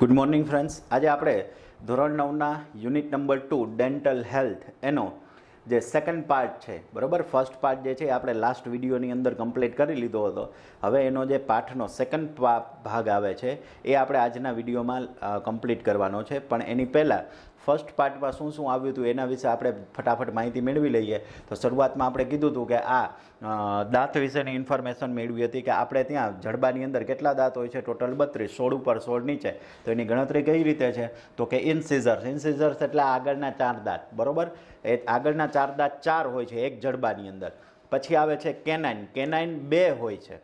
good morning friends આજે આપણે ધોરણ નવના unit number two dental health એનો જે સેકન્ડ પાર્ટ છે બરાબર ફર્સ્ટ પાર્ટ જે છે આપણે લાસ્ટ વિડીયોની અંદર કમ્પ્લીટ કરી લીધો હતો હવે એનો જે પાઠનો સેકન્ડ ભાગ આવે છે એ આપણે આજના વિડીયોમાં કમ્પ્લીટ કરવાનો છે પણ એની પહેલાં ફર્સ્ટ પાર્ટમાં શું શું આવ્યું હતું એના વિશે આપણે ફટાફટ માહિતી મેળવી લઈએ તો શરૂઆતમાં આપણે કીધું હતું કે આ દાંત વિશેની ઇન્ફોર્મેશન મેળવી હતી કે આપણે ત્યાં જડબાની અંદર કેટલા દાંત હોય છે ટોટલ બત્રીસ સોળ ઉપર સોળ નીચે તો એની ગણતરી કઈ રીતે છે તો કે ઇન્સીઝર્સ ઇન્સીઝર્સ એટલે આગળના ચાર દાંત બરાબર એ આગળના ચાર દાંત ચાર હોય છે એક જડબાની અંદર પછી આવે છે કેનાઇન કેનાઇન બે હોય છે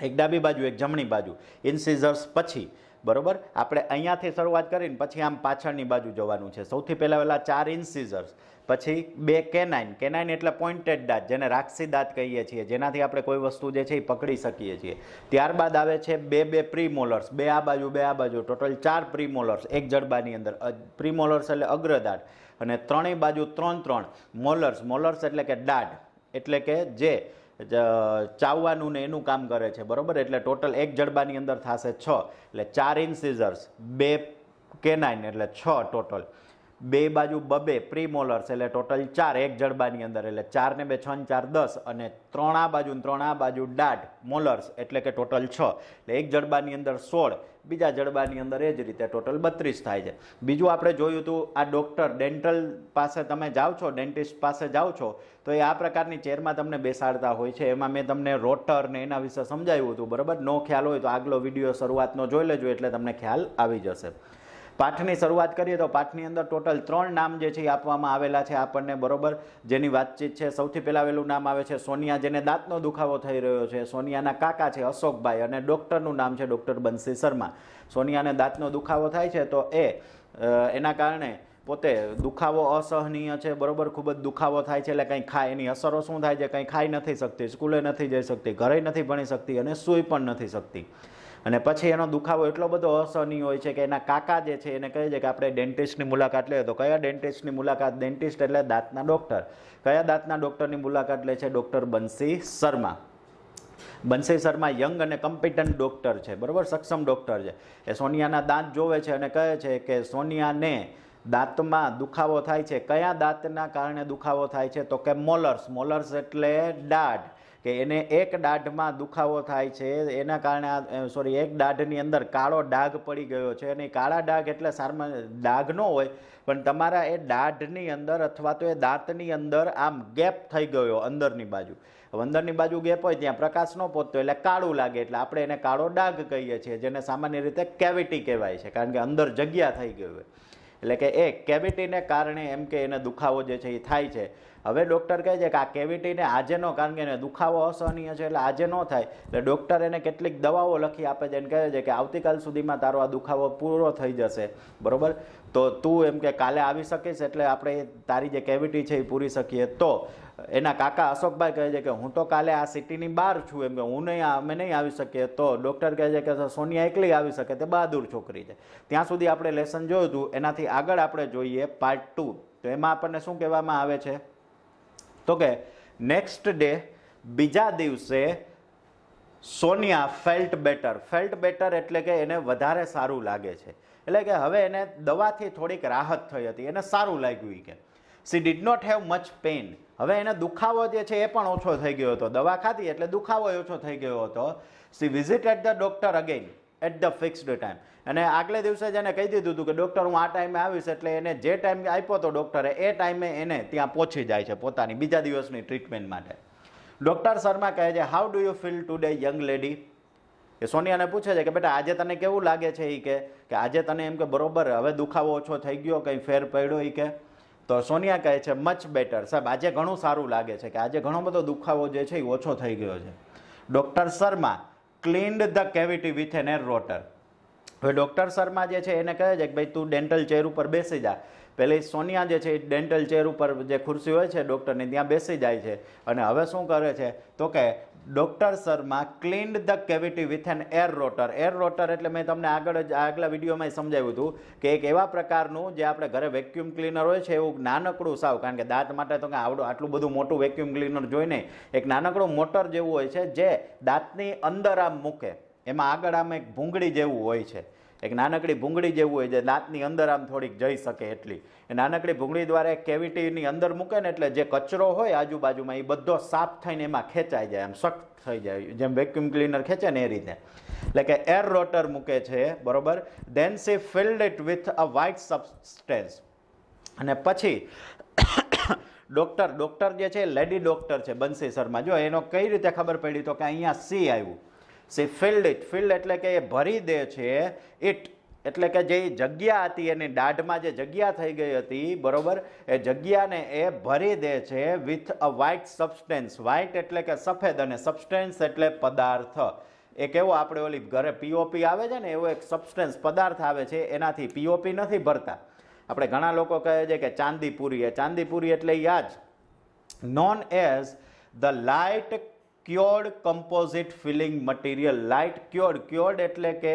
એક ડાબી બાજુ એક જમણી બાજુ ઇન્સીઝર્સ પછી બરોબર આપણે અહીંયાથી શરૂઆત કરીને પછી આમ પાછળની બાજુ જવાનું છે સૌથી પહેલાં પહેલાં ચાર ઇન્સીઝર્સ પછી બે કેનાઇન કેનાઇન એટલે પોઈન્ટેડ દાંત જેને રાક્ષી દાંત કહીએ છીએ જેનાથી આપણે કોઈ વસ્તુ જે છે એ પકડી શકીએ છીએ ત્યારબાદ આવે છે બે બે પ્રીમોલર્સ બે આ બાજુ બે આ બાજુ ટોટલ ચાર પ્રીમોલર્સ એક જડબાની અંદર પ્રીમોલર્સ એટલે અગ્રદાંત અને ત્રણેય બાજુ ત્રણ ત્રણ મોલર્સ મોલર્સ એટલે કે દાઢ એટલે કે જે ચાવવાનું ને એનું કામ કરે છે બરાબર એટલે ટોટલ એક જડબાની અંદર થશે છ એટલે ચાર ઇન્સીઝર્સ બે કેનાઇન એટલે છ ટોટલ બે બાજુ બબે પ્રીમોલર્સ એટલે ટોટલ ચાર એક જડબાની અંદર એટલે ચારને બે છ ને ચાર દસ અને ત્રણ આ બાજુ ત્રણ આ બાજુ દાઢ મોલર્સ એટલે કે ટોટલ છ એટલે એક જડબાની અંદર સોળ બીજા જડબાની અંદર એ જ રીતે ટોટલ બત્રીસ થાય છે બીજું આપણે જોયું હતું આ ડૉક્ટર ડેન્ટલ પાસે તમે જાઓ છો ડેન્ટિસ્ટ પાસે જાઓ છો તો એ આ પ્રકારની ચેરમાં તમને બેસાડતા હોય છે એમાં મેં તમને રોટર ને એના વિશે સમજાવ્યું હતું બરાબર નો ખ્યાલ હોય તો આગલો વિડીયો શરૂઆતનો જોઈ લેજો એટલે તમને ખ્યાલ આવી જશે પાઠની શરૂઆત કરીએ તો પાઠની અંદર ટોટલ ત્રણ નામ જે છે એ આપવામાં આવેલા છે આપણને બરોબર જેની વાતચીત છે સૌથી પહેલાં વહેલું નામ આવે છે સોનિયા જેને દાંતનો દુખાવો થઈ રહ્યો છે સોનિયાના કાકા છે અશોકભાઈ અને ડૉક્ટરનું નામ છે ડૉક્ટર બંસી શર્મા સોનિયાને દાંતનો દુખાવો થાય છે તો એ એના કારણે પોતે દુખાવો અસહનીય છે બરોબર ખૂબ જ દુખાવો થાય છે એટલે કંઈ ખાય એની અસરો શું થાય છે કંઈ ખાઈ નથી શકતી સ્કૂલે નથી જઈ શકતી ઘરે નથી ભણી શકતી અને સૂઈ પણ નથી શકતી અને પછી એનો દુખાવો એટલો બધો અસહનીય હોય છે કે એના કાકા જે છે એને કહે છે કે આપણે ડેન્ટિસ્ટની મુલાકાત લઈએ તો કયા ડેન્ટિસ્ટની મુલાકાત ડેન્ટિસ્ટ એટલે દાંતના ડૉક્ટર કયા દાંતના ડૉક્ટરની મુલાકાત લે છે ડૉક્ટર બંસી શર્મા બંસી શર્મા યંગ અને કમ્પિટન્ટ ડૉક્ટર છે બરાબર સક્ષમ ડૉક્ટર છે એ સોનિયાના દાંત જોવે છે અને કહે છે કે સોનિયાને દાંતમાં દુખાવો થાય છે કયા દાંતના કારણે દુખાવો થાય છે તો કે મોલર્સ મોલર્સ એટલે દાઢ કે એને એક દાઢમાં દુખાવો થાય છે એના કારણે આ સોરી એક દાઢની અંદર કાળો ડાઘ પડી ગયો છે અને કાળા ડાઘ એટલે સારમાં ડાઘ ન હોય પણ તમારા એ દાઢની અંદર અથવા તો એ દાંતની અંદર આમ ગેપ થઈ ગયો અંદરની બાજુ અંદરની બાજુ ગેપ હોય ત્યાં પ્રકાશ ન પહોંચતો એટલે કાળું લાગે એટલે આપણે એને કાળો ડાઘ કહીએ છીએ જેને સામાન્ય રીતે કેવિટી કહેવાય છે કારણ કે અંદર જગ્યા થઈ ગઈ હોય એટલે કે એ કેવિટીને કારણે એમ કે એને દુખાવો જે છે એ થાય છે હવે ડૉક્ટર કહે છે કે આ કેવિટીને આજે નો કારણ કે એને દુખાવો અસહનીય છે એટલે આજે ન થાય એટલે ડૉક્ટર એને કેટલીક દવાઓ લખી આપે છે એને કહે છે કે આવતીકાલ સુધીમાં તારો આ દુખાવો પૂરો થઈ જશે બરાબર તો તું એમ કે કાલે આવી શકીશ એટલે આપણે તારી જે કેવિટી છે એ પૂરી શકીએ તો એના કાકા અશોકભાઈ કહે છે કે હું તો કાલે આ સિટીની બહાર છું એમ કે હું નહીં અમે નહીં આવી શકીએ તો ડૉક્ટર કહે છે કે સોનિયા એકલી આવી શકે તે બહાદુર છોકરી છે ત્યાં સુધી આપણે લેસન જોયું હતું એનાથી આગળ આપણે જોઈએ પાર્ટ ટુ તો એમાં આપણને શું કહેવામાં આવે છે તો કે નેક્સ્ટ ડે બીજા દિવસે Sonia felt better felt better એટલે કે એને વધારે સારું લાગે છે એટલે કે હવે એને દવાથી થોડીક રાહત થઈ હતી એને સારું લાગ્યું કે she did not have much pain હવે એને દુખાવો જે છે એ પણ ઓછો થઈ ગયો હતો દવા ખાધી એટલે દુખાવો ઓછો થઈ ગયો હતો she visit at the doctor again at the fixed time અને આગલે દિવસે જ એને કહી દીધું હતું કે ડૉક્ટર હું આ ટાઈમે આવીશ એટલે એને જે ટાઈમ આપ્યો હતો ડૉક્ટરે એ ટાઈમે એને ત્યાં પહોંચી જાય છે પોતાની બીજા દિવસની ટ્રીટમેન્ટ માટે ડૉક્ટર શર્મા કહે છે how do you feel today young lady એ સોનિયાને પૂછે છે કે બેટા આજે તને કેવું લાગે છે એ કે આજે તને એમ કે બરોબર હવે દુખાવો ઓછો થઈ ગયો કંઈ ફેર પડ્યો એ કે તો સોનિયા કહે છે મચ બેટર સાહેબ આજે ઘણું સારું લાગે છે કે આજે ઘણો બધો દુખાવો જે છે એ ઓછો થઈ ગયો છે doctor Sharma cleaned the cavity with an air rotor હવે ડૉક્ટર શર્મા જે છે એને કહે છે કે ભાઈ તું ડેન્ટલ ચેર ઉપર બેસી જા પહેલી સોનિયા જે છે એ ડેન્ટલ ચેર ઉપર જે ખુરશી હોય છે ડૉક્ટરની ત્યાં બેસી જાય છે અને હવે શું કરે છે તો કે doctor Sharma cleaned the cavity with an air rotor air rotor એટલે મેં તમને આગળ જ આગલા વિડીયોમાં સમજાવ્યું હતું કે એક એવા પ્રકારનું જે આપણે ઘરે વેક્યુમ ક્લીનર હોય છે એવું નાનકડું સાવ કારણ કે દાંત માટે તો કે આવડું આટલું બધું મોટું વેક્યુમ ક્લીનર જોઈને એક નાનકડું મોટર જેવું હોય છે જે દાંતની અંદર આમ મૂકે એમાં આગળ આમ એક ભૂંગળી જેવું હોય છે એક નાનકડી ભૂંગળી જેવું હોય જે દાંતની અંદર આમ થોડીક જઈ શકે એટલી એ નાનકડી ભૂંગળી દ્વારા એક કેવિટીની અંદર મૂકે ને એટલે જે કચરો હોય આજુબાજુમાં એ બધો સાફ થઈને એમાં ખેંચાઈ જાય આમ સખ્ત થઈ જાય જેમ વેક્યુમ ક્લીનર ખેંચે ને એ રીતે એટલે કે એર રોટર મૂકે છે બરોબર then she filled it with a white substance અને પછી ડૉક્ટર ડૉક્ટર જે છે લેડી ડૉક્ટર છે બંસી શર્મા જો એનો કઈ રીતે ખબર પડી તો કે અહીંયા સી આવ્યું સી ફિલ્ડ ઇટ ફિલ્ડ એટલે કે એ ભરી દે છે ઇટ એટલે કે જે જગ્યા હતી એની દાઢમાં જે જગ્યા થઈ ગઈ હતી બરોબર એ જગ્યાને એ ભરી દે છે with a white substance white એટલે કે સફેદ અને સબસ્ટેન્સ એટલે પદાર્થ એ કેવો આપણે ઓલી ઘરે પીઓપી આવે છે ને એવો એક સબસ્ટેન્સ પદાર્થ આવે છે એનાથી પીઓપી નથી ભરતા આપણે ઘણા લોકો કહે છે કે ચાંદીપુરી એ ચાંદીપુરી એટલે યાજ known as the light cured composite filling material light cured cured એટલે કે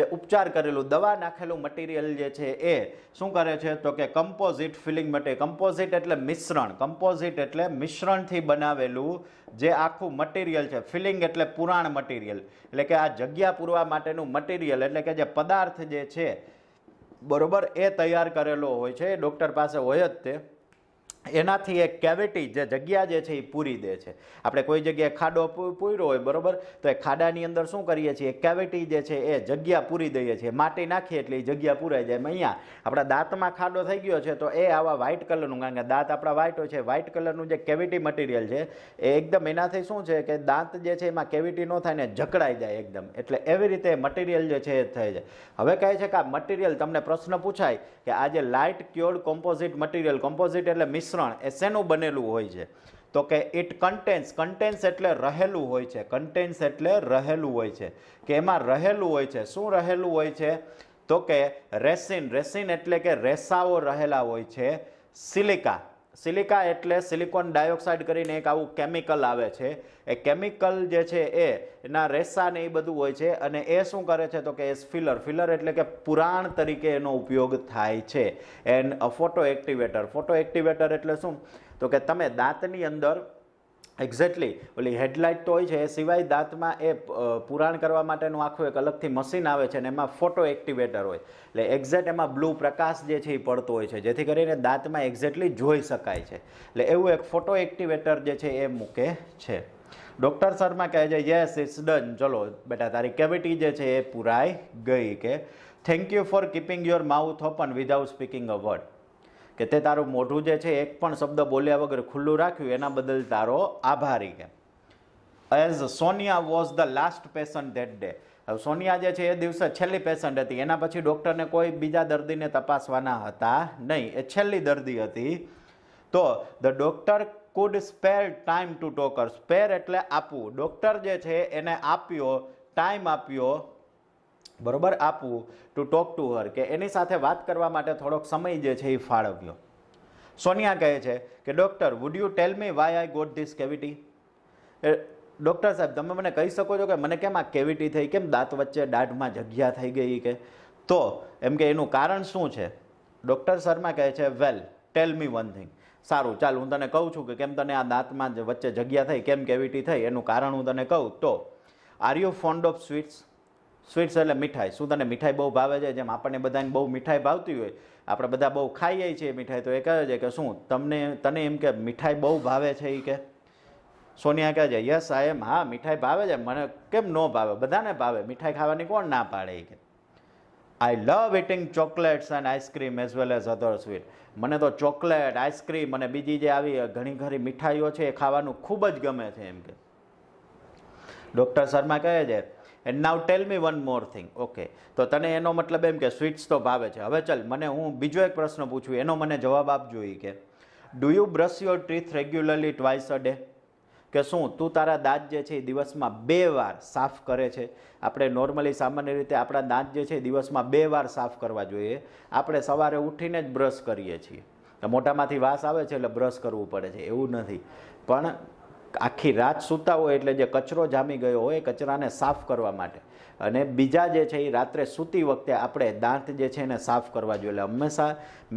જે ઉપચાર કરેલું દવા નાખેલું મટીરિયલ જે છે એ શું કરે છે તો કે કમ્પોઝિટ ફિલિંગ મટીરિયલ કમ્પોઝિટ એટલે મિશ્રણ કમ્પોઝિટ એટલે મિશ્રણથી બનાવેલું જે આખું મટીરિયલ છે ફિલિંગ એટલે પુરાણ મટીરિયલ એટલે કે આ જગ્યા પૂરવા માટેનું મટીરિયલ એટલે કે જે પદાર્થ જે છે બરોબર એ તૈયાર કરેલો હોય છે ડૉક્ટર પાસે હોય જ તે એનાથી એક કેવિટી જે જગ્યા જે છે એ પૂરી દે છે આપણે કોઈ જગ્યાએ ખાડો પૂર્યો હોય બરાબર તો એ ખાડાની અંદર શું કરીએ છીએ કેવિટી જે છે એ જગ્યા પૂરી દઈએ છીએ માટી નાખીએ એટલે એ જગ્યા પૂરાઈ જાય અહીંયા આપણા દાંતમાં ખાડો થઈ ગયો છે તો એ આવા વ્હાઇટ કલરનું કારણ કે દાંત આપણા વ્હાઇટ હોય છે વ્હાઇટ કલરનું જે કેવિટી મટીરિયલ છે એ એકદમ એનાથી શું છે કે દાંત જે છે એમાં કેવિટી ન થાય ને જકડાઈ જાય એકદમ એટલે એવી રીતે મટીરિયલ જે છે એ થઈ જાય હવે કહે છે કે આ મટીરિયલ તમને પ્રશ્ન પૂછાય કે આ જે light cured composite material composite એટલે મિક્સ મિશ્રણ એ શેનું બનેલું હોય છે તો કે ઇટ કન્ટેન્સ કન્ટેન્સ એટલે રહેલું હોય છે કન્ટેન્સ એટલે રહેલું હોય છે કે એમાં રહેલું હોય છે શું રહેલું હોય છે તો કે રેસિન રેસિન એટલે કે રેસાઓ રહેલા હોય છે સિલિકા સિલિકા એટલે સિલિકોન ડાયોક્સાઇડ કરીને એક આવું કેમિકલ આવે છે એ કેમિકલ જે છે એ એના રેસાને એ બધું હોય છે અને એ શું કરે છે તો કે એસ ફિલર ફિલર એટલે કે પુરાણ તરીકે એનો ઉપયોગ થાય છે and photo activator photo activator એટલે શું તો કે તમે દાંતની અંદર એક્ઝેક્ટલી ઓલી હેડલાઇટ તો હોય છે એ સિવાય દાંતમાં એ પુરાણ કરવા માટેનું આખું એક અલગથી મશીન આવે છે અને એમાં ફોટો એક્ટિવેટર હોય એટલે એક્ઝેક્ટ એમાં બ્લુ પ્રકાશ જે છે એ પડતો હોય છે જેથી કરીને દાંતમાં એક્ઝેક્ટલી જોઈ શકાય છે એટલે એવું એક ફોટો એક્ટિવેટર જે છે એ મૂકે છે ડૉક્ટર શર્મા કહે છે યસ ઇટ્સ ડન ચલો બેટા તારી કેવિટી જે છે એ પુરાઈ ગઈ કે thank you for keeping your mouth open without speaking a word કે તે તારું મોઢું જે છે એક પણ શબ્દ બોલ્યા વગર ખુલ્લું રાખ્યું એના બદલ તારો આભારી કે as Sonia was the last patient that day હવે સોનિયા જે છે એ દિવસે છેલ્લી પેશન્ટ હતી એના પછી ડૉક્ટરને કોઈ બીજા દર્દીને તપાસવાના હતા નહીં એ છેલ્લી દર્દી હતી તો the doctor could spare time to talker spare એટલે આપવું ડૉક્ટર જે છે એને આપ્યો ટાઈમ આપ્યો બરોબર આપવું ટુ ટોક ટુ હર કે એની સાથે વાત કરવા માટે થોડોક સમય જે છે એ ફાળવ્યો સોનિયા કહે છે કે doctor would you tell me why I got this cavity doctor સાહેબ તમે મને કહી શકો છો કે મને કેમ આ કેવિટી થઈ કેમ દાંત વચ્ચે દાઢમાં જગ્યા થઈ ગઈ કે તો એમ કે એનું કારણ શું છે ડૉક્ટર શર્મા કહે છે વેલ ટેલ મી વન થિંગ સારું ચાલ હું તને કહું છું કે કેમ તને આ દાંતમાં વચ્ચે જગ્યા થઈ કેમ કેવિટી થઈ એનું કારણ હું તને કહું તો are you fond of sweets sweets એટલે મીઠાઈ તને મીઠાઈ બહુ ભાવે છે જેમ આપણને બધાને બહુ મીઠાઈ ભાવતી હોય આપણે બધા બહુ ખાઈએ છીએ મીઠાઈ તો એ કહે છે કે શું તમને તને એમ કે મીઠાઈ બહુ ભાવે છે એ કે સોનિયા કહે છે યસ આ એમ હા મીઠાઈ ભાવે છે મને કેમ ન ભાવે બધાને ભાવે મીઠાઈ ખાવાની કોણ ના પાડે એ કે I love eating chocolates and ice cream as well as other sweet મને તો ચોકલેટ આઈસ્ક્રીમ અને બીજી જે આવી ઘણી ઘણી મીઠાઈઓ છે એ ખાવાનું ખૂબ જ ગમે છે એમ કે ડૉક્ટર શર્મા કહે છે and now tell me one more thing okay તો તને એનો મતલબ એમ કે સ્વીટ્સ તો ભાવે છે હવે ચાલ મને હું બીજો એક પ્રશ્ન પૂછું એનો મને જવાબ આપજો એ કે do you brush your teeth regularly twice a day કે શું તું તારા દાંત જે છે એ દિવસમાં બે વાર સાફ કરે છે આપણે નોર્મલી સામાન્ય રીતે આપણા દાંત જે છે એ દિવસમાં બે વાર સાફ કરવા જોઈએ આપણે સવારે ઉઠીને જ બ્રશ કરીએ છીએ મોટામાંથી વાસ આવે છે એટલે બ્રશ કરવું પડે છે એવું નથી પણ આખી રાત સૂતા હોય એટલે જે કચરો જામી ગયો હોય કચરાને સાફ કરવા માટે અને બીજા જે છે એ રાત્રે સૂતી વખતે આપણે દાંત જે છે એને સાફ કરવા જોઈએ એટલે હંમેશા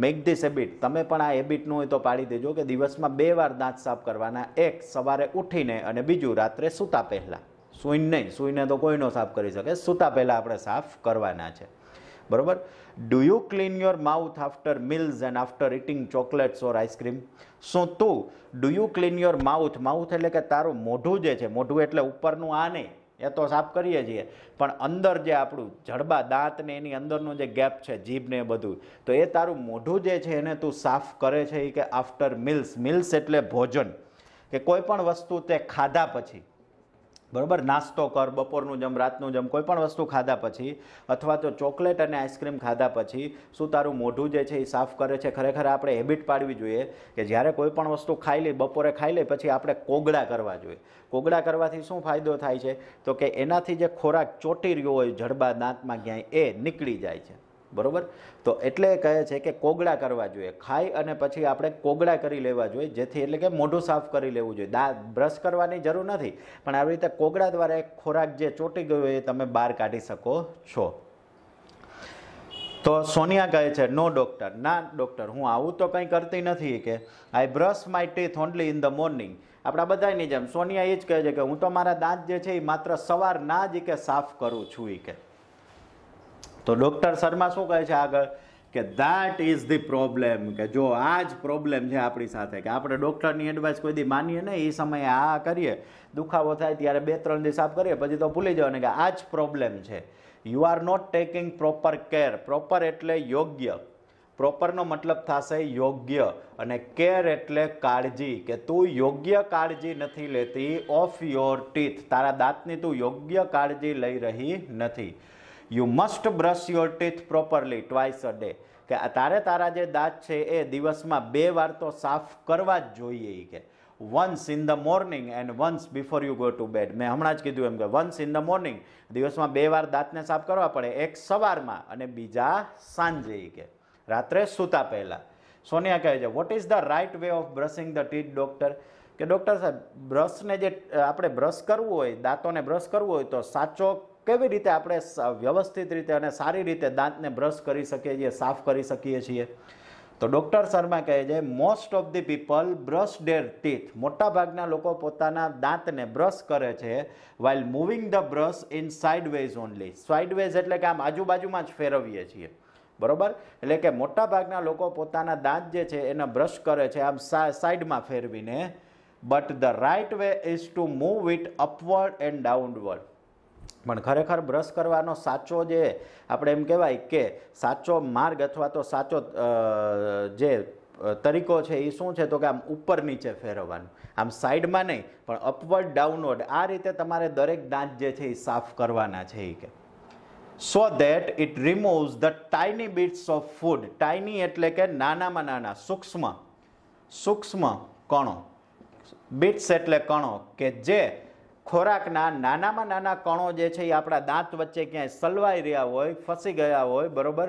મેક ધીસ હેબિટ તમે પણ આ હેબિટ હોય તો પાડી દેજો કે દિવસમાં બે વાર દાંત સાફ કરવાના એક સવારે ઉઠીને અને બીજું રાત્રે સૂતા પહેલાં સૂઈને નહીં સૂઈને તો કોઈનો સાફ કરી શકે સૂતા પહેલાં આપણે સાફ કરવાના છે બરાબર do you clean your mouth after meals and after eating chocolates or ice cream so તું do you clean your mouth mouth એટલે કે તારું મોઢું જે છે મોઢું એટલે ઉપરનું આ નહીં એ તો સાફ કરીએ છીએ પણ અંદર જે આપણું જડબા દાંત ને એની અંદરનું જે ગેપ છે જીભને એ બધું તો એ તારું મોઢું જે છે એને તું સાફ કરે છે કે આફ્ટર મિલ્સ મિલ્સ એટલે ભોજન કે કોઈ પણ વસ્તુ તે ખાધા પછી બરાબર નાસ્તો કર બપોરનું જમ રાતનું જમ કોઈ પણ વસ્તુ ખાધા પછી અથવા તો ચોકલેટ અને આઈસ્ક્રીમ ખાધા પછી શું તારું મોઢું જે છે એ સાફ કરે છે ખરેખર આપણે હેબિટ પાડવી જોઈએ કે જ્યારે કોઈ પણ વસ્તુ ખાઈ લઈ બપોરે ખાઈ લઈ પછી આપણે કોગળા કરવા જોઈએ કોગળા કરવાથી શું ફાયદો થાય છે તો કે એનાથી જે ખોરાક ચોટી રહ્યો હોય જડબા દાંતમાં ક્યાંય એ નીકળી જાય છે બરાબર તો એટલે કહે છે કે કોગળા કરવા જોઈએ ખાઈ અને પછી આપણે કોગળા કરી લેવા જોઈએ જેથી એટલે કે મોઢું સાફ કરી લેવું જોઈએ દાંત બ્રશ કરવાની જરૂર નથી પણ આવી રીતે કોગળા દ્વારા એક ખોરાક જે ચોંટી ગયો એ તમે બહાર કાઢી શકો છો તો સોનિયા કહે છે નો ડૉક્ટર ના ડૉક્ટર હું આવું તો કંઈ કરતી નથી કે I brush my teeth only in the morning આપણા બધાની જેમ સોનિયા એ જ કહે છે કે હું તો મારા દાંત જે છે એ માત્ર સવારના જ કે સાફ કરું છું એ કે તો ડૉક્ટર શર્મા શું કહે છે આગળ કે દેટ ઇઝ ધી પ્રોબ્લેમ કે જો આ જ પ્રોબ્લેમ છે આપણી સાથે કે આપણે ડૉક્ટરની એડવાઇસ કોઈ દી માનીએ ને એ સમયે આ કરીએ દુખાવો થાય ત્યારે બે ત્રણ દિવસ આપ કરીએ પછી તો ભૂલી જવાનું કે આ જ પ્રોબ્લેમ છે you are not taking proper care proper એટલે યોગ્ય પ્રોપરનો મતલબ થશે યોગ્ય અને કેર એટલે કાળજી કે તું યોગ્ય કાળજી નથી લેતી ઓફ યોર ટીથ તારા દાંતની તું યોગ્ય કાળજી લઈ રહી નથી you must brush your teeth properly twice a day કે તારે તારા જે દાંત છે એ દિવસમાં બે વાર તો સાફ કરવા જ જોઈએ કે once in the morning and once before you go to bed મેં હમણાં જ કીધું એમ કે વન્સ ઇન ધ મોર્નિંગ દિવસમાં બે વાર દાંતને સાફ કરવા પડે એક સવારમાં અને બીજા સાંજે કે રાત્રે સૂતા પહેલાં સોનિયા કહે છે what is the right way of brushing the teeth doctor કે ડૉક્ટર સાહેબ બ્રશને જે આપણે બ્રશ કરવું હોય દાંતોને બ્રશ કરવું હોય તો સાચો કેવી રીતે આપણે વ્યવસ્થિત રીતે અને સારી રીતે દાંતને બ્રશ કરી શકીએ છીએ સાફ કરી શકીએ છીએ તો ડૉક્ટર શર્મા કહે છે most of the people brush their teeth મોટાભાગના લોકો પોતાના દાંતને બ્રશ કરે છે while moving the brush in sideways only sideways એટલે કે આમ આજુબાજુમાં જ ફેરવીએ છીએ બરોબર એટલે કે મોટાભાગના લોકો પોતાના દાંત જે છે એને બ્રશ કરે છે આમ સાઈડમાં ફેરવીને but the right way is to move it upward and downward પણ ખરેખર બ્રશ કરવાનો સાચો જે આપણે એમ કહેવાય કે સાચો માર્ગ અથવા તો સાચો જે તરીકો છે એ શું છે તો કે આમ ઉપર નીચે ફેરવવાનું આમ સાઈડમાં નહીં પણ અપવર્ડ ડાઉનવર્ડ આ રીતે તમારે દરેક દાંત જે છે એ સાફ કરવાના છે એ કે so that it removes the tiny bits of food tiny એટલે કે નાનામાં નાના સૂક્ષ્મ સૂક્ષ્મ કણો બિટ્સ એટલે કણો કે જે ખોરાકના નાનામાં નાના કણો જે છે એ આપણા દાંત વચ્ચે ક્યાંય સલવાઈ રહ્યા હોય ફસી ગયા હોય બરાબર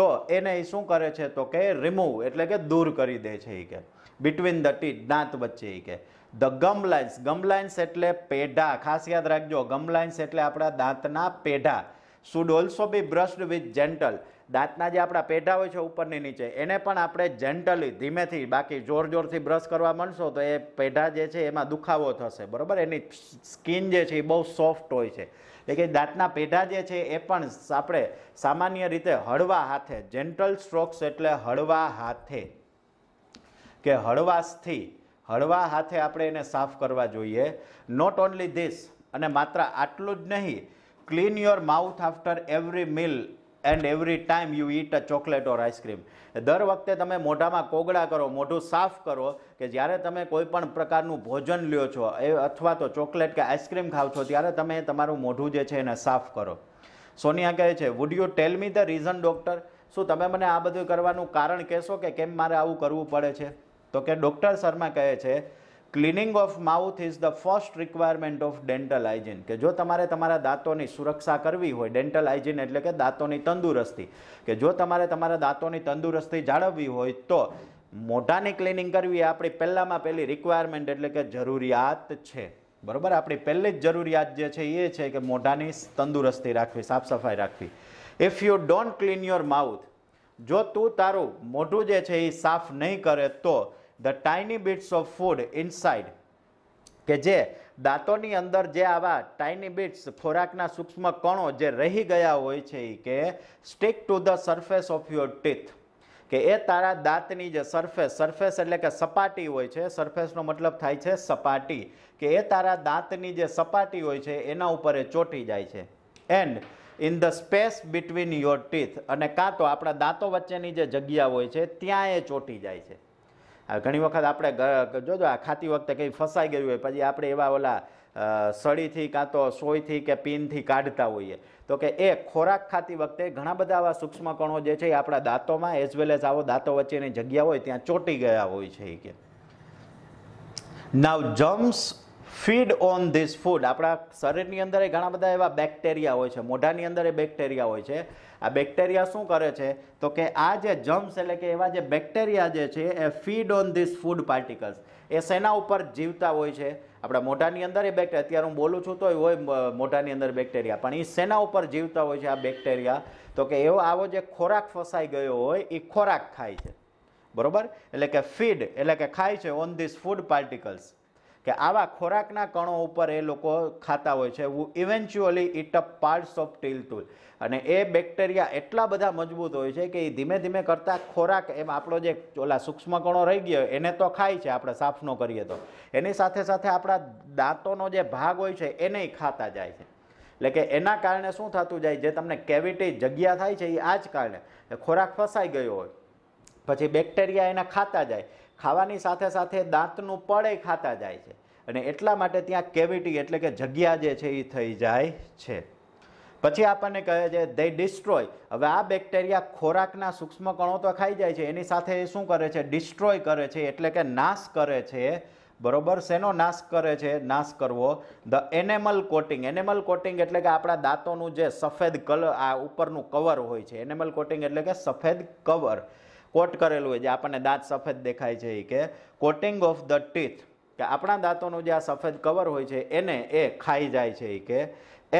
તો એને એ શું કરે છે તો કે રિમૂવ એટલે કે દૂર કરી દે છે એ કે બિટવીન ધ ટી દાંત વચ્ચે એ કે the gum lines gum lines એટલે પેઢા ખાસ યાદ રાખજો ગમ લાઇન્સ એટલે આપણા દાંતના પેઢા should also be brushed with gentle દાંતના જે આપણા પેઢા હોય છે ઉપરની નીચે એને પણ આપણે જેન્ટલી ધીમેથી બાકી જોર જોરથી બ્રશ કરવા માંડશો તો એ પેઢા જે છે એમાં દુખાવો થશે બરાબર એની સ્કિન જે છે એ બહુ સોફ્ટ હોય છે એટલે કે દાંતના પેઢા જે છે એ પણ આપણે સામાન્ય રીતે હળવા હાથે જેન્ટલ સ્ટ્રોક્સ એટલે હળવા હાથે કે હળવાશથી હળવા હાથે આપણે એને સાફ કરવા જોઈએ નોટ ઓનલી ધીસ અને માત્ર આટલું જ નહીં clean your mouth after every meal and every time you eat a chocolate or ice cream દર વખતે તમે મોઢામાં કોગળા કરો મોઢું સાફ કરો કે જ્યારે તમે કોઈ પણ પ્રકારનું ભોજન લ્યો છો એ અથવા તો ચોકલેટ કે આઈસ્ક્રીમ ખાવ છો ત્યારે તમે તમારું મોઢું જે છે એને સાફ કરો સોનિયા કહે છે would you tell me the reason doctor શું તમે મને આ બધું કરવાનું કારણ કહેશો કે કેમ મારે આવું કરવું પડે છે તો કે ડૉક્ટર શર્મા કહે છે cleaning of mouth is the first requirement of dental hygiene કે જો તમારે તમારા દાંતોની સુરક્ષા કરવી હોય ડેન્ટલ હાઇજીન એટલે કે દાંતોની તંદુરસ્તી કે જો તમારે તમારા દાંતોની તંદુરસ્તી જાળવવી હોય તો મોઢાની ક્લિનિંગ કરવી એ આપણી પહેલામાં પહેલી રિક્વાયરમેન્ટ એટલે કે જરૂરિયાત છે બરાબર આપણી પહેલી જ જરૂરિયાત જે છે એ છે કે મોઢાની તંદુરસ્તી રાખવી સાફ સફાઈ રાખવી if you don't clean your mouth જો તું તારું મોઢું જે છે એ સાફ નહીં કરે તો the tiny bits of food inside કે જે દાંતોની અંદર જે આવા ટાઇની બિટ્સ ખોરાકના સૂક્ષ્મ કણો જે રહી ગયા હોય છે એ કે stick to the surface of your teeth કે એ તારા દાંતની જે સરફેસ સરફેસ એટલે કે સપાટી હોય છે સરફેસનો મતલબ થાય છે સપાટી કે એ તારા દાંતની જે સપાટી હોય છે એના ઉપર એ ચોંટી જાય છે and in the space between your teeth અને કાં તો આપણા દાંતો વચ્ચેની જે જગ્યા હોય છે ત્યાં એ ચોંટી જાય છે ઘણી વખત આપણે જોજો આ ખાતી વખતે કંઈ ફસાઈ ગયું હોય પછી આપણે એવા ઓલા સળીથી કાં તો સોયથી કે પીનથી કાઢતા હોઈએ તો કે એ ખોરાક ખાતી વખતે ઘણા બધા આવા સૂક્ષ્મ કણો જે છે એ આપણા દાંતોમાં એઝ વેલ એઝ આવો દાંતો વચ્ચેની જગ્યા હોય ત્યાં ચોટી ગયા હોય છે કે now germs feed on this food આપણા શરીરની અંદર ઘણા બધા એવા બેક્ટેરિયા હોય છે મોઢાની અંદર એ બેક્ટેરિયા હોય છે આ બેક્ટેરિયા શું કરે છે તો કે આ જે જમ્સ એટલે કે એવા જે બેક્ટેરિયા જે છે એ feed on this food particles એ શેના ઉપર જીવતા હોય છે આપણા મોઢાની અંદર એ બેક્ટેરિયા અત્યારે હું બોલું છું તો હોય મોઢાની અંદર બેક્ટેરિયા પણ એ શેના ઉપર જીવતા હોય છે આ બેક્ટેરિયા તો કે એવો આવો જે ખોરાક ફસાઈ ગયો હોય એ ખોરાક ખાય છે બરોબર એટલે કે ફીડ એટલે કે ખાય છે ઓન ધીસ ફૂડ પાર્ટિકલ્સ કે આવા ખોરાકના કણો ઉપર એ લોકો ખાતા હોય છે eventually eat a parts of till tool અને એ બેક્ટેરિયા એટલા બધા મજબૂત હોય છે કે એ ધીમે ધીમે કરતાં ખોરાક એમ આપણો જે ઓલા સૂક્ષ્મ કણો રહી ગયો એને તો ખાય છે આપણે સાફનો કરીએ તો એની સાથે સાથે આપણા દાંતોનો જે ભાગ હોય છે એને ખાતા જાય છે એટલે કે એના કારણે શું થતું જાય જે તમને કેવિટી જગ્યા થાય છે એ આ જ કારણે ખોરાક ફસાઈ ગયો હોય પછી બેક્ટેરિયા એને ખાતા જાય ખાવાની સાથે સાથે દાંતનું પડે ખાતા જાય છે અને એટલા માટે ત્યાં કેવિટી એટલે કે જગ્યા જે છે એ થઈ જાય છે પછી આપણને કહે છે દે ડિસ્ટ્રોય હવે આ બેક્ટેરિયા ખોરાકના સૂક્ષ્મ કણો તો ખાઈ જાય છે એની સાથે એ શું કરે છે ડિસ્ટ્રોય કરે છે એટલે કે નાશ કરે છે બરોબર શેનો નાશ કરે છે નાશ કરવો the enamel coating enamel coating એટલે કે આપણા દાંતોનું જે સફેદ કલર આ ઉપરનું કવર હોય છે એનેમલ કોટિંગ એટલે કે સફેદ કવર કોટ કરેલું હોય જે આપણને દાંત સફેદ દેખાય છે એ કે કોટિંગ ઓફ ધ ટીથ કે આપણા દાંતોનું જે આ સફેદ કવર હોય છે એને એ ખાઈ જાય છે એ કે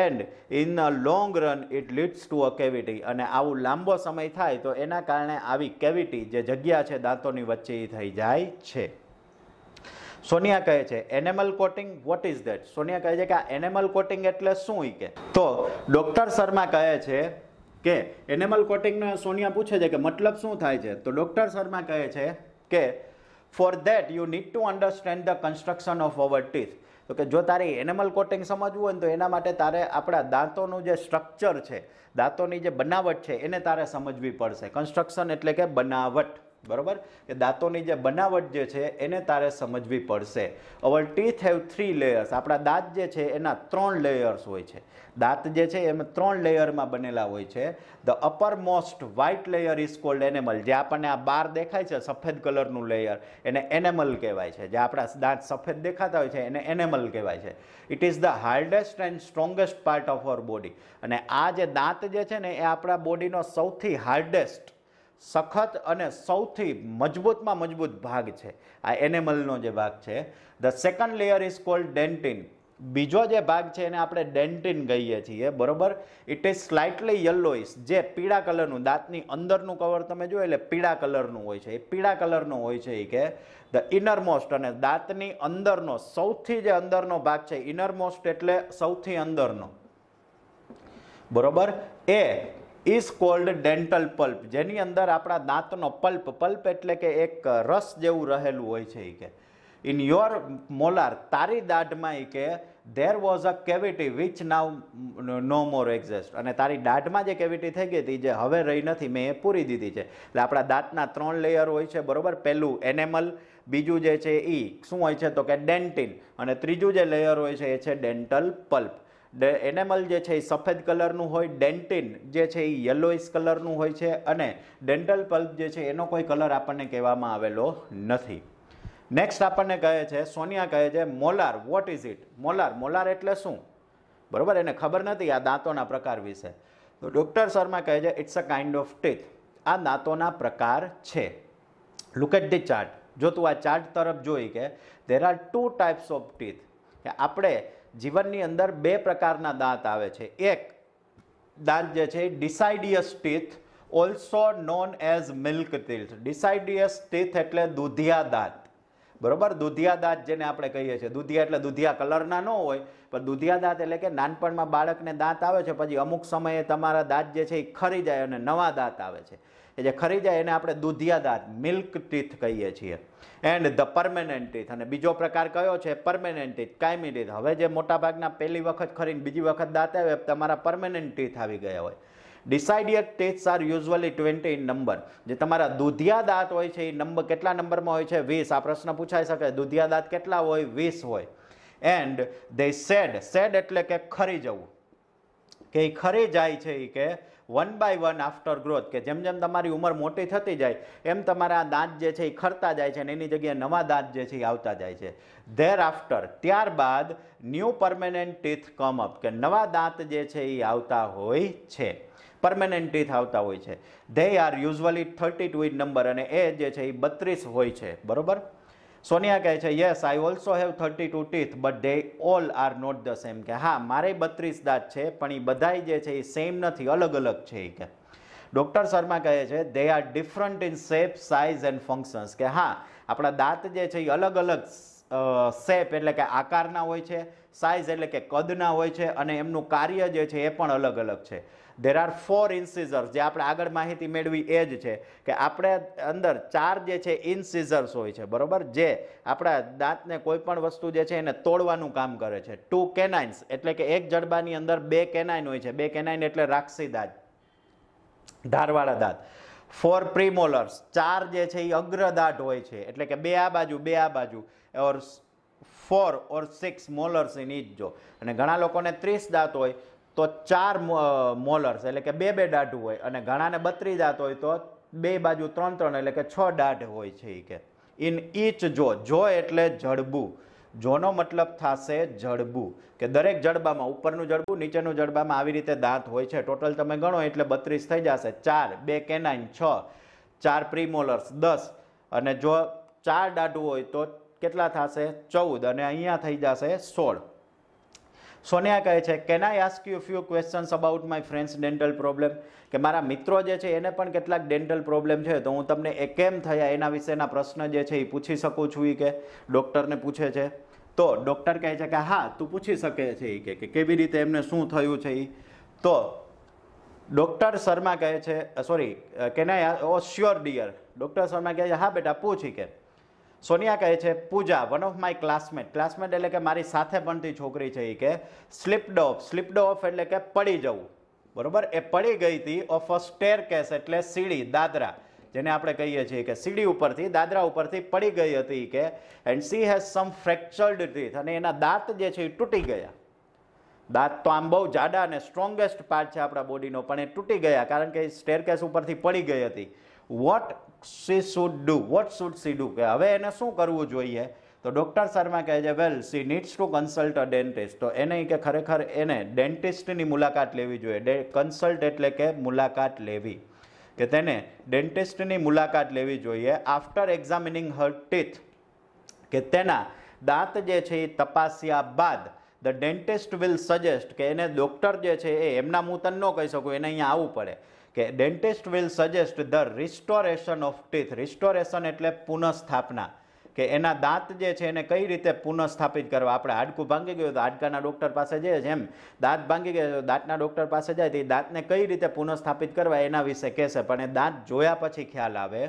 and in a long run it leads to a cavity અને આવું લાંબો સમય થાય તો એના કારણે આવી કેવિટી જે જગ્યા છે દાંતોની વચ્ચે એ થઈ જાય છે સોનિયા કહે છે enamel coating what is that Sonia કહે છે કે આ એનેમલ કોટિંગ એટલે શું કે તો ડૉક્ટર શર્મા કહે છે કે એનેમલ કોટિંગના સોનિયા પૂછે છે કે મતલબ શું થાય છે તો ડૉક્ટર શર્મા કહે છે કે for that you need to understand the construction of our teeth તો કે જો તારે એનિમલ કોટિંગ સમજવું હોય ને તો એના માટે તારે આપણા દાંતોનું જે સ્ટ્રક્ચર છે દાંતોની જે બનાવટ છે એને તારે સમજવી પડશે કન્સ્ટ્રક્શન એટલે કે બનાવટ બરોબર કે દાંતોની જે બનાવટ જે છે એને તારે સમજવી પડશે our teeth have three layers આપણા દાંત જે છે એના ત્રણ લેયર્સ હોય છે દાંત જે છે એમાં ત્રણ લેયરમાં બનેલા હોય છે the uppermost white layer is called enamel જે આપણને આ બાર દેખાય છે સફેદ કલરનું લેયર એને એનેમલ કહેવાય છે જે આપણા દાંત સફેદ દેખાતા હોય છે એને એનેમલ કહેવાય છે it is the hardest and strongest part of our body અને આ જે દાંત જે છે ને એ આપણા બોડીનો સૌથી હાર્ડેસ્ટ સખત અને સૌથી મજબૂતમાં મજબૂત ભાગ છે આ એનેમલનો જે ભાગ છે the second layer is called dentine બીજો જે ભાગ છે એને આપણે ડેન્ટિન કહીએ છીએ બરોબર ઇટ ઇઝ સ્લાઇટલી યલ્લોઇશ જે પીળા કલરનું દાંતની અંદરનું કવર તમે જો એટલે પીળા કલરનું હોય છે એ પીળા કલરનું હોય છે એ કે ધ ઇનરમોસ્ટ અને દાંતની અંદરનો સૌથી જે અંદરનો ભાગ છે ઇનરમોસ્ટ એટલે સૌથી અંદરનો બરોબર એ ઇઝ કોલ્ડ ડેન્ટલ પલ્પ જેની અંદર આપણા દાંતનો પલ્પ પલ્પ એટલે કે એક રસ જેવું રહેલું હોય છે એ કે ઇન યોર મોલાર તારી દાઢમાં એ કે there was a cavity which now no more exist અને તારી દાઢમાં જે કેવિટી થઈ ગઈ હતી જે હવે રહી નથી મેં એ પૂરી દીધી છે એટલે આપણા દાંતના ત્રણ લેયર હોય છે બરાબર પહેલું એનેમલ બીજું જે છે એ શું હોય છે તો કે ડેન્ટિન અને ત્રીજું જે લેયર હોય છે એ છે ડેન્ટલ પલ્પ એનેમલ જે છે એ સફેદ કલરનું હોય ડેન્ટિન જે છે એ યલોઇસ કલરનું હોય છે અને ડેન્ટલ પલ્પ જે છે એનો કોઈ કલર આપણને કહેવામાં આવેલો નથી નેક્સ્ટ આપણને કહે છે સોનિયા કહે છે molar what is it molar molar એટલે શું બરાબર એને ખબર નથી આ દાંતોના પ્રકાર વિશે તો ડૉક્ટર શર્મા કહે છે it's a kind of teeth આ દાંતોના પ્રકાર છે લુક એટ ધી ચાર્ટ જો તું આ ચાર્ટ તરફ જોઈ કે there are two types of teeth કે આપણે જીવનની અંદર બે પ્રકારના દાંત આવે છે એક દાંત જે છે deciduous teeth also known as milk teeth deciduous teeth એટલે દૂધિયા દાંત બરોબર દૂધિયા દાંત જેને આપણે કહીએ છીએ દૂધિયા એટલે દૂધિયા કલરના ન હોય પણ દુધિયા દાંત એટલે કે નાનપણમાં બાળકને દાંત આવે છે પછી અમુક સમયે તમારા દાંત જે છે એ ખરી જાય અને નવા દાંત આવે છે એ જે ખરી જાય એને આપણે દુધિયા દાંત મિલ્ક ટીથ કહીએ છીએ એન્ડ ધ પરમેનન્ટ ટીથ અને બીજો પ્રકાર કયો છે પરમેનન્ટ ટીથ કાયમી ટીથ હવે જે મોટાભાગના પહેલી વખત ખરીને બીજી વખત દાંત આવે તમારા પરમેનન્ટ ટીથ આવી ગયા હોય deciduous teeths are usually twenty in number જે તમારા દુધિયા દાંત હોય છે એ નંબર કેટલા નંબરમાં હોય છે વીસ આ પ્રશ્ન પૂછાઈ શકે દુધિયા દાંત કેટલા હોય વીસ હોય એન્ડ દે સેડ સેડ એટલે કે ખરી જવું કે એ ખરી જાય છે એ કે one by one after growth કે જેમ જેમ તમારી ઉંમર મોટી થતી જાય એમ તમારા દાંત જે છે એ ખરતા જાય છે અને એની જગ્યાએ નવા દાંત જે છે એ આવતા જાય છે ધેર આફ્ટર ત્યારબાદ new permanent teeth come up કે નવા દાંત જે છે એ આવતા હોય છે પરમેનન્ટ ટીથ આવતા હોય છે they are usually thirty two number અને એ જે છે એ બત્રીસ હોય છે બરાબર સોનિયા કહે છે yes I also have thirty two teeth but they all are not the same કે હા મારે બત્રીસ દાંત છે પણ એ બધાય જે છે એ સેમ નથી અલગ અલગ છે એ કે ડૉક્ટર શર્મા કહે છે they are different in shape size and functions કે હા આપણા દાંત જે છે એ અલગ અલગ શેપ એટલે કે આકારના હોય છે સાઇઝ એટલે કે કદના હોય છે અને એમનું કાર્ય જે છે એ પણ અલગ અલગ છે દેર આર ફોર ઇન્સીઝર્સ જે આપણે આગળ માહિતી મેળવી એ જ છે કે આપણે અંદર ચાર જે છે ઇન્સીઝર્સ હોય છે બરાબર જે આપણા દાંતને કોઈ પણ વસ્તુ જે છે એને તોડવાનું કામ કરે છે ટુ કેનાઇન્સ એટલે કે એક જડબાની અંદર બે કેનાઇન હોય છે બે કેનાઇન એટલે રાક્ષી દાંત ધારવાળા દાંત ફોર પ્રીમોલર્સ ચાર જે છે એ અગ્રદાંત હોય છે એટલે કે બે આ બાજુ બે આ બાજુ or four or six molars in each જો અને ઘણા લોકોને ત્રીસ દાંત હોય તો ચાર મોલર્સ એટલે કે બે બે દાઢું હોય અને ઘણાને બત્રી દાંત હોય તો બે બાજુ ત્રણ ત્રણ એટલે કે છ દાઢ હોય છે એ કે ઇન ઈચ જો જો એટલે જડબું જોનો મતલબ થશે જડબું કે દરેક જડબામાં ઉપરનું જડબું નીચેનું જડબામાં આવી રીતે દાંત હોય છે ટોટલ તમે ગણો એટલે બત્રીસ થઈ જશે ચાર બે કેનાઇન છ ચાર પ્રીમોલર્સ દસ અને જો ચાર દાઢું હોય તો કેટલા થશે ચૌદ અને અહીંયા થઈ જશે સોળ સોનિયા કહે છે can I ask you few questions about my friend's dental problem કે મારા મિત્રો જે છે એને પણ કેટલાક ડેન્ટલ પ્રોબ્લેમ છે તો હું તમને એ કેમ થયા એના વિશેના પ્રશ્ન જે છે એ પૂછી શકું છું એ કે ડૉક્ટરને પૂછે છે તો ડૉક્ટર કહે છે કે હા તું પૂછી શકે છે એ કે કેવી રીતે એમને શું થયું છે એ તો ડૉક્ટર શર્મા કહે છે sorry can I oh sure dear doctor Sharma કહે છે હા બેટા પૂછી કે સોનિયા કહે છે Pooja one of my classmate classmate એટલે કે મારી સાથે ભણતી છોકરી છે એ કે સ્લિપડ ઓફ સ્લિપડ ઓફ એટલે કે પડી જવું બરાબર એ પડી ગઈ હતી ઓફ અ સ્ટેર કેસ એટલે સીડી દાદરા જેને આપણે કહીએ છીએ કે સીડી ઉપરથી દાદરા ઉપરથી પડી ગઈ હતી કે and she has some fractured teeth અને એના દાંત જે છે એ તૂટી ગયા દાંત તો આમ બહુ જાડા અને સ્ટ્રોંગેસ્ટ પાર્ટ છે આપણા બોડીનો પણ એ તૂટી ગયા કારણ કે સ્ટેર કેસ ઉપરથી પડી ગઈ હતી what she should do what should she do કે હવે એને શું કરવું જોઈએ તો ડૉક્ટર શર્મા કહે છે well she needs to consult a dentist તો એને કે ખરેખર એને ડેન્ટિસ્ટની મુલાકાત લેવી જોઈએ ડે કન્સલ્ટ એટલે કે મુલાકાત લેવી કે તેને ડેન્ટિસ્ટની મુલાકાત લેવી જોઈએ આફ્ટર એક્ઝામિનિંગ હર ટીથ કે તેના દાંત જે છે એ તપાસ્યા બાદ ધ ડેન્ટિસ્ટ વિલ સજેસ્ટ કે એને ડૉક્ટર જે છે એ એમના હું તન ન કહી શકું એને અહીંયા આવવું પડે કે dentist will suggest the restoration of teeth restoration એટલે પુનઃસ્થાપના કે એના દાંત જે છે એને કઈ રીતે પુનઃસ્થાપિત કરવા આપણે હાડકું ભાંગી ગયું તો હાડકાના ડૉક્ટર પાસે જઈએ જેમ દાંત ભાંગી ગયો દાંતના ડૉક્ટર પાસે જાય તો એ દાંતને કઈ રીતે પુનઃસ્થાપિત કરવા એના વિશે કહેશે પણ એ દાંત જોયા પછી ખ્યાલ આવે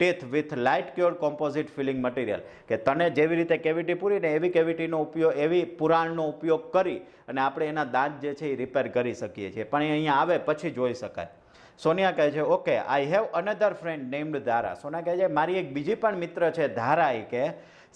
teeth with light cure composite filling material કે તને જેવી રીતે કેવિટી પૂરી ને એવી કેવિટીનો ઉપયોગ એવી પુરાણનો ઉપયોગ કરી અને આપણે એના દાંત જે છે એ રિપેર કરી શકીએ છીએ પણ એ અહીંયા આવે પછી જોઈ શકાય સોનિયા કહે છે okay I have another friend named Dhara Sona કહે છે મારી એક બીજી પણ મિત્ર છે ધારા એ કે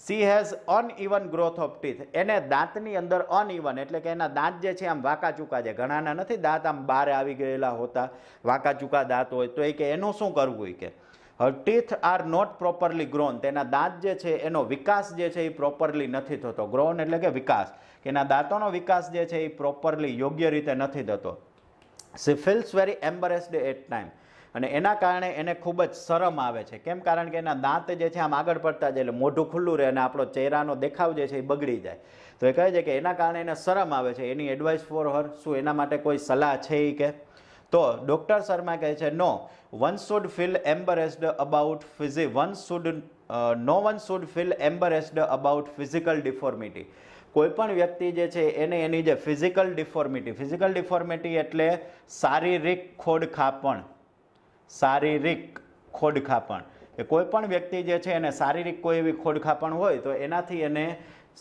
she has uneven growth of teeth એને દાંતની અંદર અન ઇવન એટલે કે એના દાંત જે છે આમ ચૂકા છે ઘણાના નથી દાંત આમ બહાર આવી ગયેલા હોતા વાંકા ચૂકા દાંત હોય તો એ કે એનું શું કરવું હોય કે teeth are not properly grown તેના દાંત જે છે એનો વિકાસ જે છે એ પ્રોપરલી નથી થતો ગ્રોન એટલે કે વિકાસ કે એના દાંતોનો વિકાસ જે છે એ પ્રોપરલી યોગ્ય રીતે નથી થતો she feels very embarrassed at time અને એના કારણે એને ખૂબ જ શરમ આવે છે કેમ કારણ કે એના દાંત જે છે આમ આગળ પડતા જાય એટલે મોઢું ખુલ્લું રહે અને આપણો ચહેરાનો દેખાવ જે છે એ બગડી જાય તો એ કહે છે કે એના કારણે એને શરમ આવે છે એની એડવાઇસ ફોર હર શું એના માટે કોઈ સલાહ છે એ કે તો ડૉક્ટર શર્મા કહે છે no one should feel embarrassed about physi one should no one should feel embarrassed about physical deformity કોઈપણ વ્યક્તિ જે છે એને એની જે ફિઝિકલ ડિફોર્મિટી ફિઝિકલ ડિફોર્મિટી એટલે શારીરિક ખોડખાપણ શારીરિક ખોડખાપણ કે કોઈપણ વ્યક્તિ જે છે એને શારીરિક કોઈ એવી ખોડખાપણ હોય તો એનાથી એને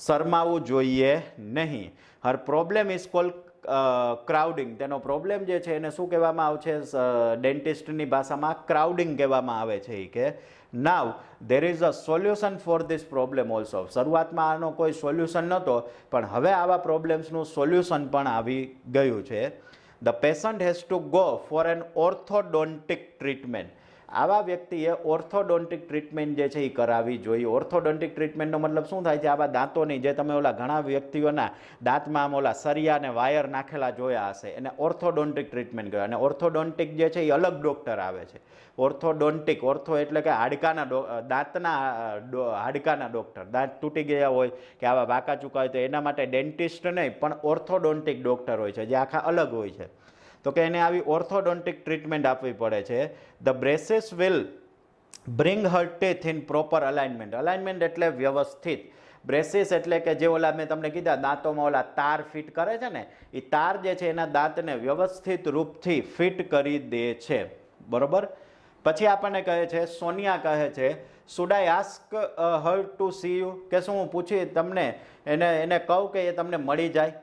શરમાવવું જોઈએ નહીં her problem is call crowding તેનો પ્રોબ્લેમ જે છે એને શું કહેવામાં આવશે ડેન્ટિસ્ટની ભાષામાં ક્રાઉડિંગ કહેવામાં આવે છે એ કે now there is a solution for this problem also શરૂઆતમાં આનો કોઈ સોલ્યુશન નહોતો પણ હવે આવા પ્રોબ્લેમ્સનું સોલ્યુશન પણ આવી ગયું છે the patient has to go for an orthodontic treatment આવા વ્યક્તિએ ઓર્થોડોન્ટિક ટ્રીટમેન્ટ જે છે એ કરાવી જોઈએ ઓર્થોડોન્ટિક ટ્રીટમેન્ટનો મતલબ શું થાય છે આવા દાંતોની જે તમે ઓલા ઘણા વ્યક્તિઓના દાંતમાં આમ ઓલા સરિયા અને વાયર નાખેલા જોયા હશે એને ઓર્થોડોન્ટિક ટ્રીટમેન્ટ કહેવાય અને ઓર્થોડોન્ટિક જે છે એ અલગ ડૉક્ટર આવે છે ઓર્થોડોન્ટિક ઓર્થો એટલે કે હાડકાના દાંતના હાડકાના ડોક્ટર દાંત તૂટી ગયા હોય કે આવા વાંકા ચૂકા હોય તો એના માટે ડેન્ટિસ્ટ નહીં પણ ઓર્થોડોન્ટિક ડોક્ટર હોય છે જે આખા અલગ હોય છે તો કે એને આવી ઓર્થોડોન્ટિક ટ્રીટમેન્ટ આપવી પડે છે the braces will bring her teeth in proper alignment alignment એટલે વ્યવસ્થિત બ્રેસિસ એટલે કે જે ઓલા મેં તમને કીધા દાંતોમાં ઓલા તાર ફિટ કરે છે ને એ તાર જે છે એના દાંતને વ્યવસ્થિત રૂપથી ફિટ કરી દે છે બરોબર પછી આપણને કહે છે સોનિયા કહે છે should I ask her to see you કે શું હું પૂછી તમને એને એને કહું કે એ તમને મળી જાય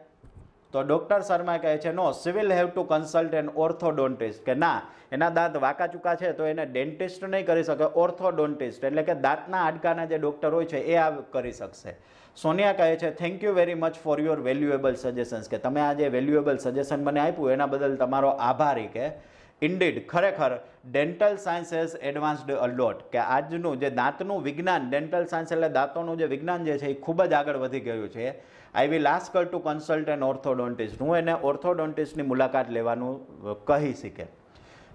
તો ડૉક્ટર શર્મા કહે છે no she'll have to consult an orthodontist કે ના એના દાંત વાંકા ચૂકા છે તો એને ડેન્ટિસ્ટ નહીં કરી શકે ઓર્થોડોન્ટિસ્ટ એટલે કે દાંતના હાડકાના જે ડૉક્ટર હોય છે એ આ કરી શકશે સોનિયા કહે છે thank you very much for your valuable suggestions કે તમે આ જે વેલ્યુએબલ સજેશન મને આપ્યું એના બદલ તમારો આભારી કે ઇન્ડીડ ખરેખર dental science has advanced a lot કે આજનું જે દાંતનું વિજ્ઞાન ડેન્ટલ સાયન્સ એટલે દાંતોનું જે વિજ્ઞાન જે છે એ ખૂબ જ આગળ વધી ગયું છે I will ask to consult an orthodontist હું એને ઓર્થોડોન્ટિસ્ટની મુલાકાત લેવાનું કહી શીખે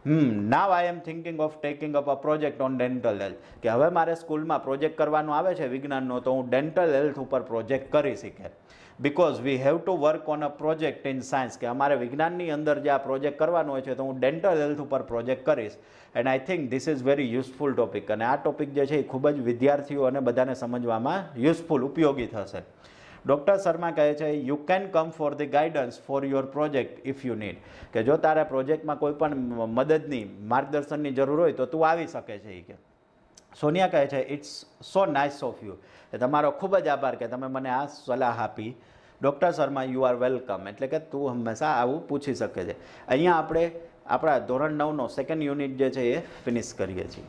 hmm now I am thinking of taking up a project on dental health કે હવે મારે સ્કૂલમાં પ્રોજેક્ટ કરવાનું આવે છે વિજ્ઞાનનો તો હું ડેન્ટલ હેલ્થ ઉપર પ્રોજેક્ટ કરી શીખે because we have to work on a project in science કે અમારે વિજ્ઞાનની અંદર જે આ પ્રોજેક્ટ કરવાનો હોય છે તો હું ડેન્ટલ હેલ્થ ઉપર પ્રોજેક્ટ કરીશ and I think this is very useful topic અને આ ટોપિક જે છે એ ખૂબ જ વિદ્યાર્થીઓ અને બધાને સમજવામાં યુઝફુલ ઉપયોગી થશે ડૉક્ટર શર્મા કહે છે you can come for the guidance for your project if you need કે જો તારા પ્રોજેક્ટમાં કોઈ પણ મદદની માર્ગદર્શનની જરૂર હોય તો તું આવી શકે છે એ કે સોનિયા કહે છે it's so nice of you કે તમારો ખૂબ જ આભાર કે તમે મને આ સલાહ આપી doctor Sharma you are welcome એટલે કે તું હંમેશા આવું પૂછી શકે છે અહીંયા આપણે આપણા ધોરણ નવનો સેકન્ડ યુનિટ જે છે એ ફિનિશ કરીએ છીએ